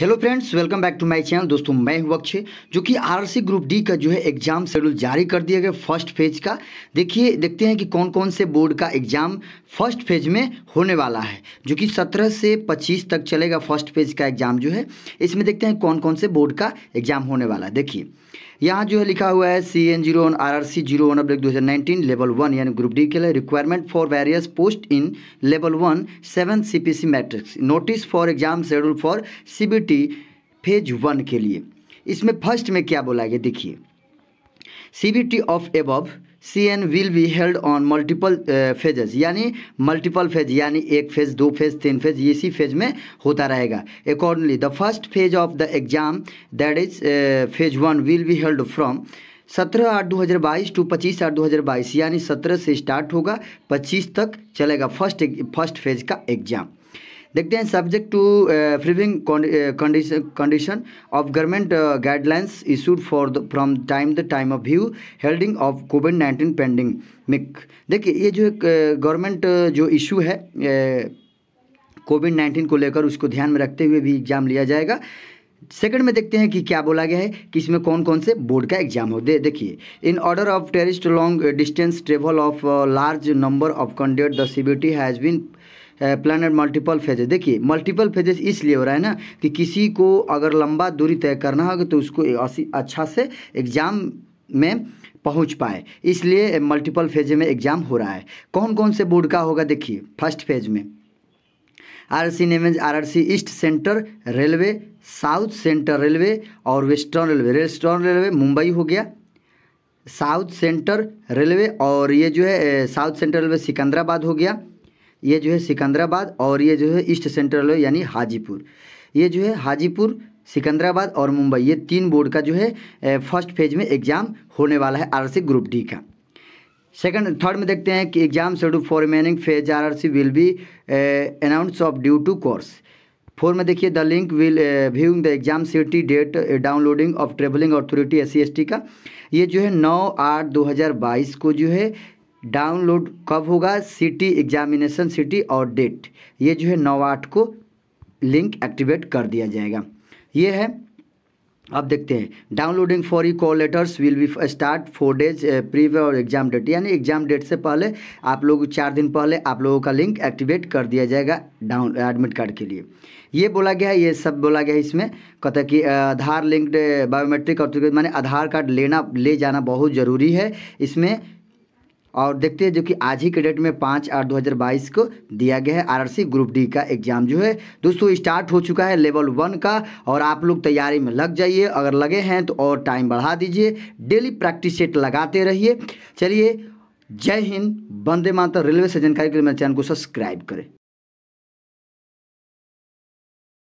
hello friends welcome back to my channel दोस्तों मैं हूं अक्षय जो कि आरआरसी ग्रुप डी का जो है एग्जाम शेड्यूल जारी कर दिया गया फर्स्ट फेज का देखिए देखते हैं कि कौन कौन से बोर्ड का एग्जाम फर्स्ट फेज में होने वाला है जो कि 17 से 25 तक चलेगा फर्स्ट फेज का एग्जाम जो है इसमें देखते हैं कौन कौन से बोर्ड का एग्जाम होने वाला है देखिए यहाँ जो है लिखा हुआ है C N zero one R R C zero one अब्लिक दो हज़ार नाइनटीन लेवल वन यानी ग्रुप डी के लिए requirement for various post in level one seven C P C matrix notice for exam schedule for C B T phase one के लिए इसमें first में क्या बोला गया देखिए CBT of above C N will be held on multiple phases यानी multiple phase यानी एक फेज दो फेज तीन फेज इसी फेज में होता रहेगा accordingly the first phase of the exam that is phase one will be held from सत्रह आठ दो हज़ार बाईस टू पच्चीस आठ दो हज़ार बाईस यानी सत्रह से स्टार्ट होगा पच्चीस तक चलेगा फर्स्ट फर्स्ट फेज का एग्जाम देखते हैं subject to prevailing condition of government guidelines issued for from time the time of view holding of COVID nineteen pending मिक देखिए ये जो एक गवर्नमेंट uh, uh, जो इशू है कोविड uh, नाइन्टीन को लेकर उसको ध्यान में रखते हुए भी एग्ज़ाम लिया जाएगा सेकंड में देखते हैं कि क्या बोला गया है कि इसमें कौन कौन से बोर्ड का एग्जाम हो दे देखिए इन ऑर्डर ऑफ टेरिस्ट long distance travel of large number of candidate the CBT has been planned multiple phases देखिए मल्टीपल फेजेज इसलिए हो रहा है ना कि किसी को अगर लंबा दूरी तय करना होगा तो उसको अच्छा से एग्ज़ाम में पहुंच पाए इसलिए मल्टीपल फेज में एग्ज़ाम हो रहा है कौन कौन से बोर्ड का होगा देखिए फर्स्ट फेज में R RRC R C east centre railway south centre railway और western railway western railway Mumbai हो गया साउथ सेंटर रेलवे और ये जो है साउथ सेंटर रेलवे सिकंदराबाद हो गया ये जो है सिकंदराबाद और ये जो है ईस्ट सेंट्रल यानी हाजीपुर ये जो है हाजीपुर सिकंदराबाद और मुंबई ये तीन बोर्ड का जो है फर्स्ट फेज में एग्ज़ाम होने वाला है आर ग्रुप डी का सेकंड थर्ड में देखते हैं कि exam schedule for remaining phase R R C will be announce of due to course four में देखिए the link will viewing the exam city date downloading of travelling authority S C का ये जो है नौ आठ दो हज़ार बाईस को जो है डाउनलोड कब होगा सिटी एग्जामिनेशन सिटी और डेट ये जो है नौ आठ को लिंक एक्टिवेट कर दिया जाएगा ये है अब देखते हैं downloading for E call letters will be start four days prior और एग्जाम डेट यानी एग्जाम डेट से पहले आप लोग चार दिन पहले आप लोगों का लिंक एक्टिवेट कर दिया जाएगा डाउन एडमिट कार्ड के लिए ये बोला गया है ये सब बोला गया है इसमें कहता कि आधार लिंक्ड बायोमेट्रिक और माने आधार कार्ड लेना ले जाना बहुत ज़रूरी है इसमें और देखते हैं जो कि आज ही के डेट में पाँच आठ दो हज़ार बाईस को दिया गया है आरआरसी ग्रुप डी का एग्ज़ाम जो है दोस्तों स्टार्ट हो चुका है लेवल वन का और आप लोग तैयारी में लग जाइए अगर लगे हैं तो और टाइम बढ़ा दीजिए डेली प्रैक्टिस सेट लगाते रहिए चलिए जय हिंद वंदे माता रेलवे से जानकारी के लिए मेरे चैनल को सब्सक्राइब करें